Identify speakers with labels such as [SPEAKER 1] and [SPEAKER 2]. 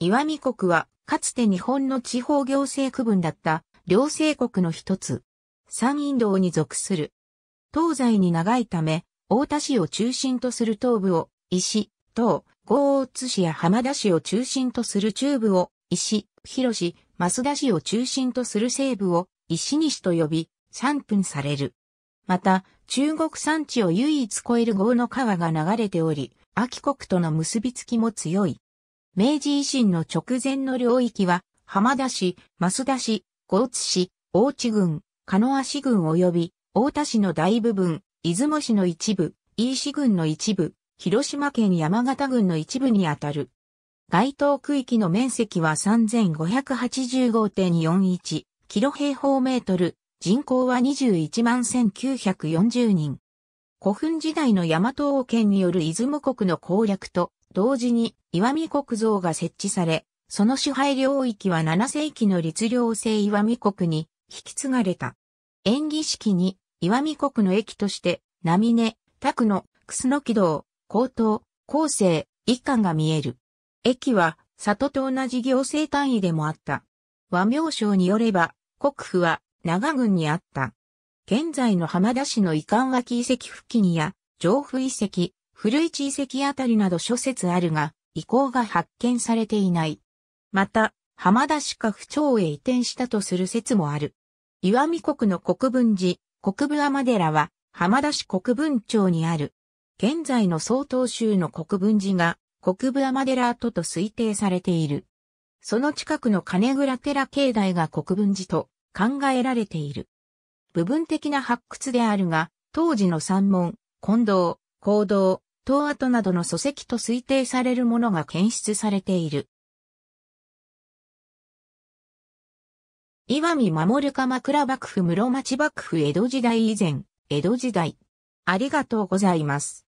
[SPEAKER 1] 岩見国は、かつて日本の地方行政区
[SPEAKER 2] 分だった、両政国の一つ。山陰道に属する。東西に長いため、大田市を中心とする東部を、石、東、江津市や浜田市を中心とする中部を、石、広市、増田市を中心とする西部を、石西と呼び、三分される。また、中国山地を唯一越える豪の川が流れており、秋国との結びつきも強い。明治維新の直前の領域は、浜田市、増田市、江津市、大地郡、鹿野市郡及び、大田市の大部分、出雲市の一部、飯市郡の一部、広島県山形郡の一部にあたる。該当区域の面積は3585.41キロ平方メートル、人口は21万1940人。古墳時代の大和王権による出雲国の攻略と、同時に石見国像が設置され、その支配領域は7世紀の律令制石見国に引き継がれた。演技式に石見国の駅として、波根、拓野、楠木道、高等、高生、一貫が見える。駅は、里と同じ行政単位でもあった。和名称によれば、国府は長郡にあった。現在の浜田市の遺憾脇遺跡付近や、上府遺跡、古市遺跡あたりなど諸説あるが、遺構が発見されていない。また、浜田市下府町へ移転したとする説もある。岩見国の国分寺、国分天寺は、浜田市国分町にある。現在の曹洞宗の国分寺が、国分天寺跡と推定されている。その近くの金倉寺境内が国分寺と考えられている。部分的な発掘であるが、当時の山門、近道、行道、塔跡などの礎石と推定されるも
[SPEAKER 1] のが検出されている。岩見守鎌倉幕府室町幕府江戸時代以前、江戸時代。ありがとうございます。